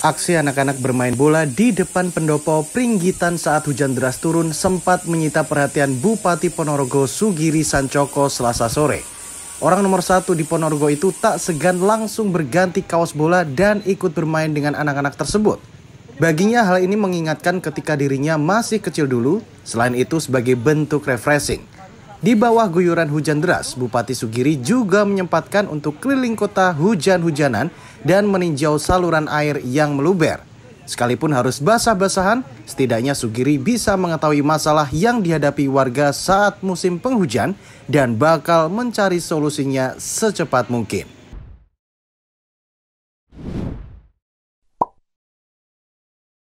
Aksi anak-anak bermain bola di depan pendopo Pringgitan saat hujan deras turun sempat menyita perhatian Bupati Ponorogo Sugiri Sancoko selasa sore. Orang nomor satu di Ponorogo itu tak segan langsung berganti kaos bola dan ikut bermain dengan anak-anak tersebut. Baginya hal ini mengingatkan ketika dirinya masih kecil dulu, selain itu sebagai bentuk refreshing. Di bawah guyuran hujan deras, Bupati Sugiri juga menyempatkan untuk keliling kota hujan-hujanan dan meninjau saluran air yang meluber. Sekalipun harus basah-basahan, setidaknya Sugiri bisa mengetahui masalah yang dihadapi warga saat musim penghujan dan bakal mencari solusinya secepat mungkin.